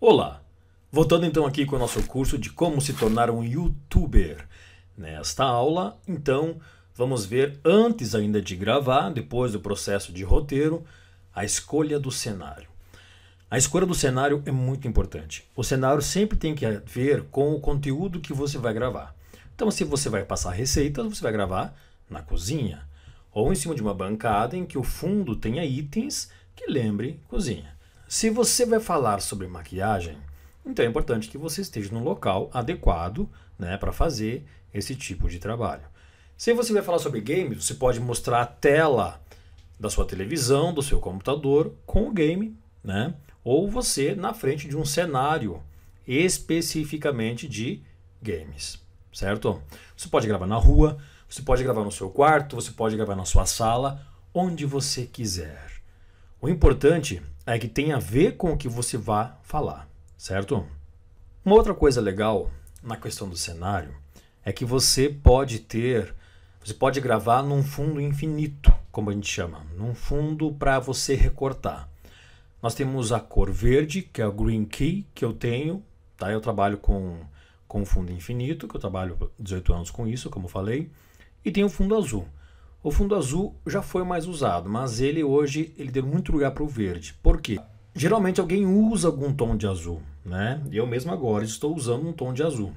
Olá! Voltando então aqui com o nosso curso de como se tornar um youtuber. Nesta aula, então, vamos ver antes ainda de gravar, depois do processo de roteiro, a escolha do cenário. A escolha do cenário é muito importante. O cenário sempre tem que ver com o conteúdo que você vai gravar. Então, se você vai passar receitas, você vai gravar na cozinha ou em cima de uma bancada em que o fundo tenha itens que lembre cozinha. Se você vai falar sobre maquiagem, então é importante que você esteja no local adequado né, para fazer esse tipo de trabalho. Se você vai falar sobre games, você pode mostrar a tela da sua televisão, do seu computador com o game, né? Ou você na frente de um cenário especificamente de games, certo? Você pode gravar na rua, você pode gravar no seu quarto, você pode gravar na sua sala, onde você quiser. O importante é que tem a ver com o que você vai falar, certo? Uma outra coisa legal na questão do cenário é que você pode ter, você pode gravar num fundo infinito, como a gente chama, num fundo para você recortar. Nós temos a cor verde, que é o green key que eu tenho, tá? Eu trabalho com com fundo infinito, que eu trabalho 18 anos com isso, como falei, e tem o fundo azul. O fundo azul já foi mais usado, mas ele hoje ele deu muito lugar para o verde. Por quê? Geralmente alguém usa algum tom de azul, né? Eu mesmo agora estou usando um tom de azul.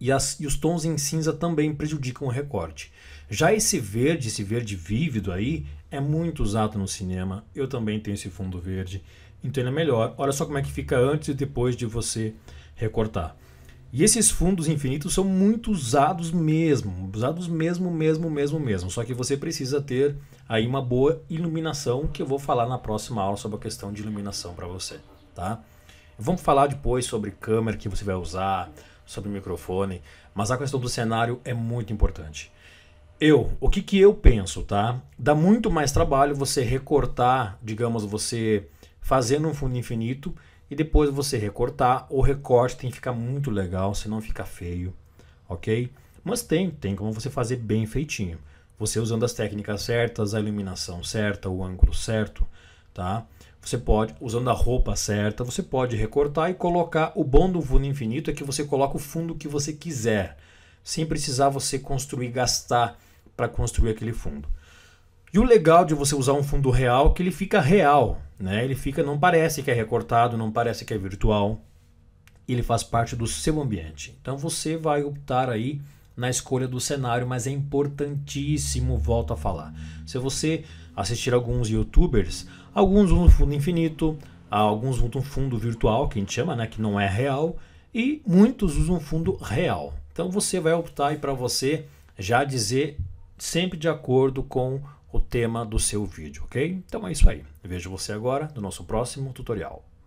E, as, e os tons em cinza também prejudicam o recorte. Já esse verde, esse verde vívido aí, é muito usado no cinema. Eu também tenho esse fundo verde, então ele é melhor. Olha só como é que fica antes e depois de você recortar. E esses fundos infinitos são muito usados mesmo, usados mesmo, mesmo, mesmo, mesmo. Só que você precisa ter aí uma boa iluminação, que eu vou falar na próxima aula sobre a questão de iluminação para você, tá? Vamos falar depois sobre câmera que você vai usar, sobre microfone, mas a questão do cenário é muito importante. Eu, o que, que eu penso, tá? Dá muito mais trabalho você recortar, digamos, você fazendo um fundo infinito e depois você recortar. O recorte tem que ficar muito legal, senão fica feio, ok? Mas tem, tem como você fazer bem feitinho. Você usando as técnicas certas, a iluminação certa, o ângulo certo, tá? Você pode, usando a roupa certa, você pode recortar e colocar. O bom do fundo infinito é que você coloca o fundo que você quiser, sem precisar você construir, gastar para construir aquele fundo. E o legal de você usar um fundo real é que ele fica real, né? Ele fica, não parece que é recortado, não parece que é virtual. Ele faz parte do seu ambiente. Então você vai optar aí na escolha do cenário, mas é importantíssimo, volto a falar. Se você assistir alguns youtubers, alguns usam fundo infinito, alguns usam fundo virtual, que a gente chama, né, que não é real, e muitos usam fundo real. Então você vai optar aí para você já dizer sempre de acordo com tema do seu vídeo, ok? Então é isso aí. vejo você agora no nosso próximo tutorial.